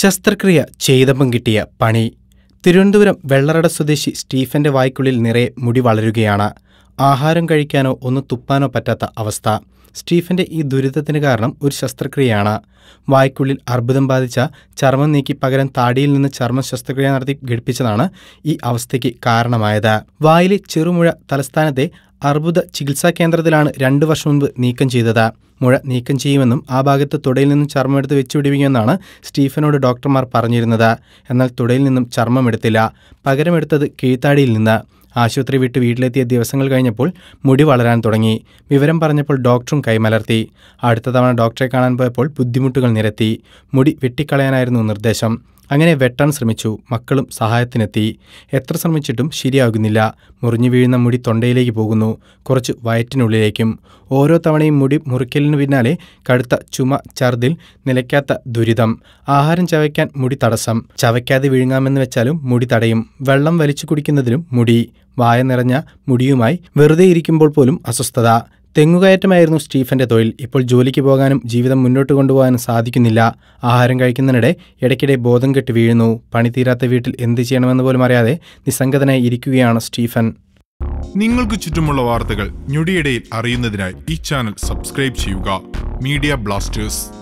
ശസ്ത്രക്രിയ ചെയ്തപ്പം കിട്ടിയ പണി തിരുവനന്തപുരം വെള്ളറട സ്വദേശി സ്റ്റീഫന്റെ വായ്ക്കുള്ളിൽ നിറയെ മുടി വളരുകയാണ് ആഹാരം കഴിക്കാനോ ഒന്ന് തുപ്പാനോ പറ്റാത്ത അവസ്ഥ സ്റ്റീഫന്റെ ഈ ദുരിതത്തിന് കാരണം ഒരു ശസ്ത്രക്രിയയാണ് വായ്ക്കുള്ളിൽ അർബുദം ബാധിച്ച ചർമ്മം നീക്കി പകരം താടിയിൽ നിന്ന് ചർമ്മ ശസ്ത്രക്രിയ നടത്തി ഘടിപ്പിച്ചതാണ് ഈ അവസ്ഥയ്ക്ക് കാരണമായത് വായിലെ ചെറുമുഴ തലസ്ഥാനത്തെ അർബുദ ചികിത്സാ കേന്ദ്രത്തിലാണ് രണ്ടു വർഷം മുൻപ് നീക്കം ചെയ്തത് മുഴ നീക്കം ചെയ്യുമെന്നും ആ ഭാഗത്ത് തുടയിൽ നിന്നും ചർമ്മം എടുത്ത് വെച്ചുപിടിപ്പിക്കുമെന്നാണ് സ്റ്റീഫനോട് ഡോക്ടർമാർ പറഞ്ഞിരുന്നത് എന്നാൽ തുടയിൽ നിന്നും ചർമ്മം എടുത്തില്ല പകരമെടുത്തത് കീഴ്ത്താടിയിൽ നിന്ന് ആശുപത്രി വിട്ട് വീട്ടിലെത്തിയ ദിവസങ്ങൾ കഴിഞ്ഞപ്പോൾ മുടി വളരാൻ തുടങ്ങി വിവരം പറഞ്ഞപ്പോൾ ഡോക്ടറും കൈമലർത്തി അടുത്ത തവണ ഡോക്ടറെ കാണാൻ പോയപ്പോൾ ബുദ്ധിമുട്ടുകൾ നിരത്തി മുടി വെട്ടിക്കളയാനായിരുന്നു നിർദ്ദേശം അങ്ങനെ വെട്ടാൻ ശ്രമിച്ചു മക്കളും സഹായത്തിനെത്തി എത്ര ശ്രമിച്ചിട്ടും ശരിയാകുന്നില്ല മുറിഞ്ഞു വീഴുന്ന മുടി തൊണ്ടയിലേക്ക് പോകുന്നു കുറച്ച് വയറ്റിനുള്ളിലേക്കും ഓരോ തവണയും മുടി മുറിക്കലിനു പിന്നാലെ കടുത്ത ചുമ ചർദിൽ നിലയ്ക്കാത്ത ദുരിതം ആഹാരം ചവയ്ക്കാൻ മുടി തടസ്സം ചവയ്ക്കാതെ വിഴുങ്ങാമെന്ന് വെച്ചാലും മുടി തടയും വെള്ളം വലിച്ചു കുടിക്കുന്നതിലും മുടി വായ നിറഞ്ഞ മുടിയുമായി വെറുതെ ഇരിക്കുമ്പോൾ പോലും അസ്വസ്ഥത തെങ്ങുകയറ്റമായിരുന്നു സ്റ്റീഫന്റെ തൊഴിൽ ഇപ്പോൾ ജോലിക്ക് പോകാനും ജീവിതം മുന്നോട്ട് കൊണ്ടുപോകാനും സാധിക്കുന്നില്ല ആഹാരം കഴിക്കുന്നതിനിടെ ഇടയ്ക്കിടെ ബോധം കെട്ട് വീഴുന്നു പണി തീരാത്ത വീട്ടിൽ എന്ത് ചെയ്യണമെന്ന് പോലും അറിയാതെ നിസ്സംഗതനായി ഇരിക്കുകയാണ് സ്റ്റീഫൻ നിങ്ങൾക്ക് ചുറ്റുമുള്ള വാർത്തകൾ ഞൊടിയിടയിൽ അറിയുന്നതിനായി ഈ ചാനൽ സബ്സ്ക്രൈബ് ചെയ്യുക മീഡിയ ബ്ലാസ്റ്റേഴ്സ്